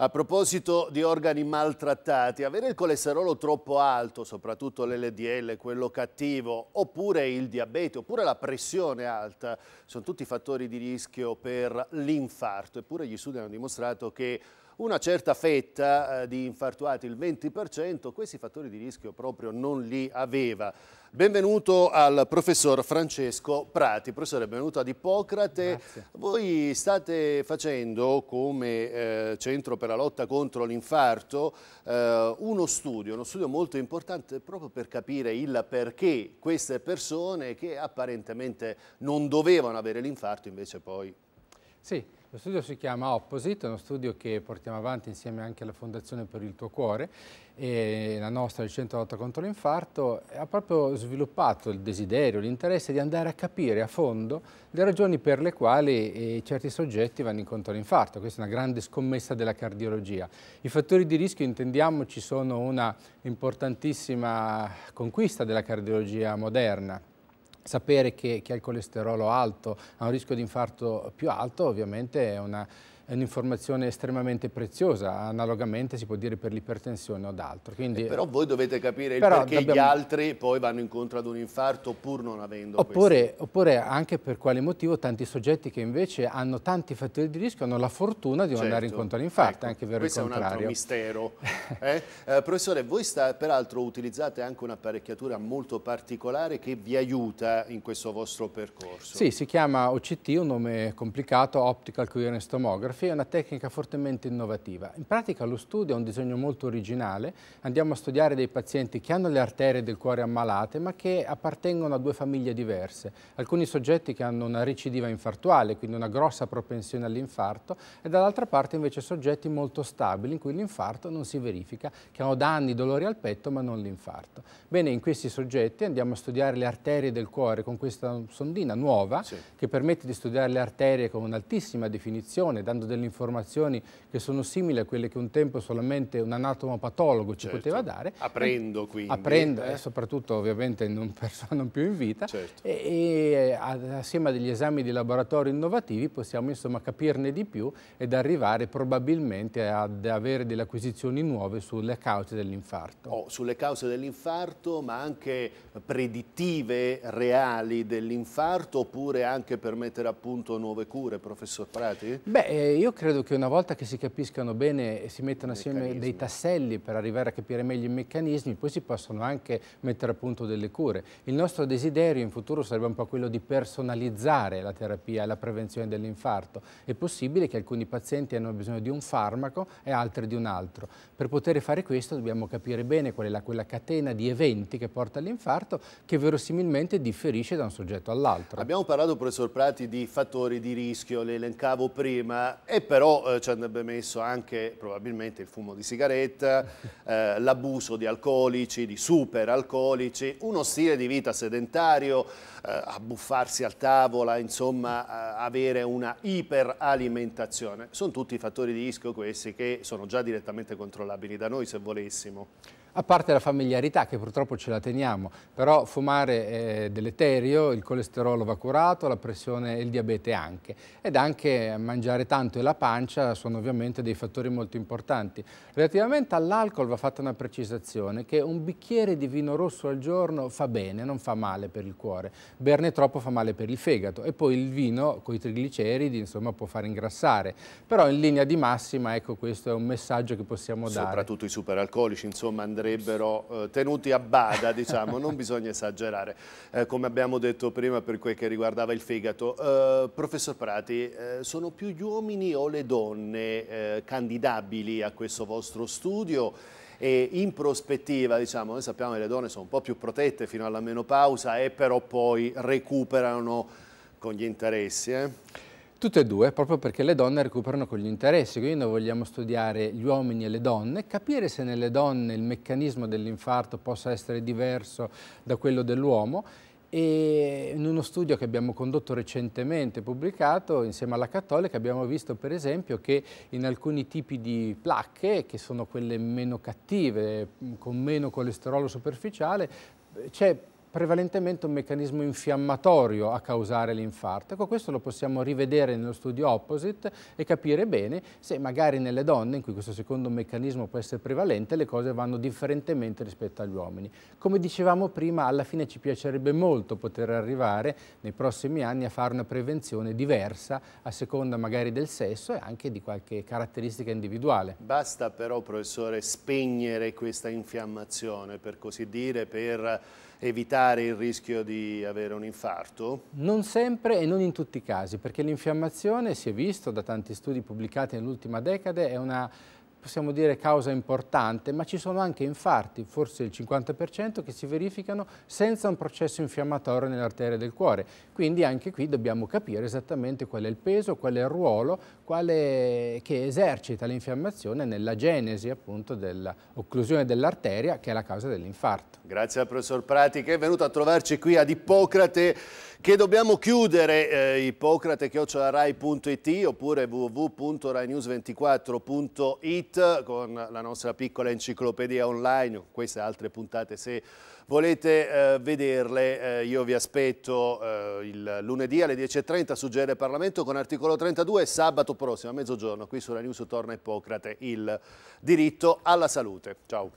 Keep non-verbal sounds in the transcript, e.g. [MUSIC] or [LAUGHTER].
A proposito di organi maltrattati, avere il colesterolo troppo alto, soprattutto l'LDL, quello cattivo, oppure il diabete, oppure la pressione alta, sono tutti fattori di rischio per l'infarto. Eppure gli studi hanno dimostrato che una certa fetta eh, di infartuati, il 20%, questi fattori di rischio proprio non li aveva. Benvenuto al professor Francesco Prati. Professore, benvenuto ad Ippocrate. Grazie. Voi state facendo come eh, Centro per la lotta contro l'infarto eh, uno studio, uno studio molto importante proprio per capire il perché queste persone che apparentemente non dovevano avere l'infarto invece poi... Sì, lo studio si chiama Opposite, è uno studio che portiamo avanti insieme anche alla Fondazione per il Tuo Cuore e la nostra, il Centro Lotta contro l'Infarto, ha proprio sviluppato il desiderio, l'interesse di andare a capire a fondo le ragioni per le quali eh, certi soggetti vanno incontro all'infarto. Questa è una grande scommessa della cardiologia. I fattori di rischio, intendiamoci, sono una importantissima conquista della cardiologia moderna sapere che chi ha il colesterolo alto ha un rischio di infarto più alto ovviamente è una è un'informazione estremamente preziosa, analogamente si può dire per l'ipertensione o d'altro. altro. Quindi, eh, però voi dovete capire il perché dobbiamo... gli altri poi vanno incontro ad un infarto pur non avendo oppure, oppure, anche per quale motivo tanti soggetti che invece hanno tanti fattori di rischio hanno la fortuna di non certo. andare incontro all'infarto, ecco, anche vero il contrario. Questo è un altro mistero. [LAUGHS] eh? Eh, professore, voi sta, peraltro utilizzate anche un'apparecchiatura molto particolare che vi aiuta in questo vostro percorso. Sì, si chiama OCT, un nome complicato, Optical Coherence Tomography, fotografia è una tecnica fortemente innovativa. In pratica lo studio è un disegno molto originale, andiamo a studiare dei pazienti che hanno le arterie del cuore ammalate ma che appartengono a due famiglie diverse. Alcuni soggetti che hanno una recidiva infartuale, quindi una grossa propensione all'infarto e dall'altra parte invece soggetti molto stabili in cui l'infarto non si verifica, che hanno danni, dolori al petto ma non l'infarto. Bene, in questi soggetti andiamo a studiare le arterie del cuore con questa sondina nuova sì. che permette di studiare le arterie con un'altissima definizione, dando delle informazioni che sono simili a quelle che un tempo solamente un anatomopatologo ci certo. poteva dare. Aprendo quindi. Aprendo eh? e eh. soprattutto ovviamente non [LAUGHS] persona più in vita certo. e, e, assieme a degli esami di laboratorio innovativi possiamo insomma capirne di più ed arrivare probabilmente ad avere delle acquisizioni nuove sulle cause dell'infarto. Oh, sulle cause dell'infarto ma anche predittive reali dell'infarto oppure anche per mettere a punto nuove cure, professor Prati? Beh, eh, io credo che una volta che si capiscano bene e si mettono assieme meccanismi. dei tasselli per arrivare a capire meglio i meccanismi, poi si possono anche mettere a punto delle cure. Il nostro desiderio in futuro sarebbe un po' quello di personalizzare la terapia e la prevenzione dell'infarto. È possibile che alcuni pazienti hanno bisogno di un farmaco e altri di un altro. Per poter fare questo dobbiamo capire bene qual è la, quella catena di eventi che porta all'infarto che verosimilmente differisce da un soggetto all'altro. Abbiamo parlato, professor Prati, di fattori di rischio, le elencavo prima, e però eh, ci andrebbe messo anche probabilmente il fumo di sigaretta, [LAUGHS] eh, l'abuso di alcolici, di superalcolici, uno stile di vita sedentario, eh, abbuffarsi al tavola, insomma eh, avere una iperalimentazione. Sono tutti fattori di rischio questi che sono già direttamente controllabili da noi se volessimo a parte la familiarità che purtroppo ce la teniamo, però fumare è deleterio, il colesterolo va curato, la pressione e il diabete anche, ed anche mangiare tanto e la pancia sono ovviamente dei fattori molto importanti. Relativamente all'alcol va fatta una precisazione che un bicchiere di vino rosso al giorno fa bene, non fa male per il cuore, berne troppo fa male per il fegato e poi il vino con i trigliceridi insomma può far ingrassare, però in linea di massima ecco questo è un messaggio che possiamo dare. Soprattutto i superalcolici insomma Andrea andrebbero eh, tenuti a bada, diciamo, non bisogna esagerare, eh, come abbiamo detto prima per quel che riguardava il fegato. Eh, professor Prati, eh, sono più gli uomini o le donne eh, candidabili a questo vostro studio? e in prospettiva, diciamo, noi sappiamo che le donne sono un po' più protette fino alla menopausa e però poi recuperano con gli interessi. Eh? Tutte e due, proprio perché le donne recuperano con gli interessi, quindi noi vogliamo studiare gli uomini e le donne, capire se nelle donne il meccanismo dell'infarto possa essere diverso da quello dell'uomo e in uno studio che abbiamo condotto recentemente, pubblicato insieme alla Cattolica, abbiamo visto per esempio che in alcuni tipi di placche, che sono quelle meno cattive, con meno colesterolo superficiale, c'è prevalentemente un meccanismo infiammatorio a causare l'infarto. Ecco, questo lo possiamo rivedere nello studio opposite e capire bene se magari nelle donne, in cui questo secondo meccanismo può essere prevalente, le cose vanno differentemente rispetto agli uomini. Come dicevamo prima, alla fine ci piacerebbe molto poter arrivare nei prossimi anni a fare una prevenzione diversa a seconda magari del sesso e anche di qualche caratteristica individuale. Basta però, professore, spegnere questa infiammazione, per così dire, per evitare evitare il rischio di avere un infarto? Non sempre e non in tutti i casi, perché l'infiammazione, si è visto da tanti studi pubblicati nell'ultima decade, è una possiamo dire causa importante, ma ci sono anche infarti, forse il 50%, che si verificano senza un processo infiammatorio nell'arteria del cuore. Quindi anche qui dobbiamo capire esattamente qual è il peso, qual è il ruolo quale, che esercita l'infiammazione nella genesi appunto dell'occlusione dell'arteria che è la causa dell'infarto. Grazie al professor Prati che è venuto a trovarci qui ad Ippocrate che dobbiamo chiudere eh, ippocrate-rai.it oppure www.rainews24.it it con la nostra piccola enciclopedia online, queste altre puntate se volete eh, vederle eh, io vi aspetto eh, il lunedì alle 10.30 su GR Parlamento con articolo 32 sabato prossimo a mezzogiorno qui sulla News torna Ippocrate il diritto alla salute. Ciao.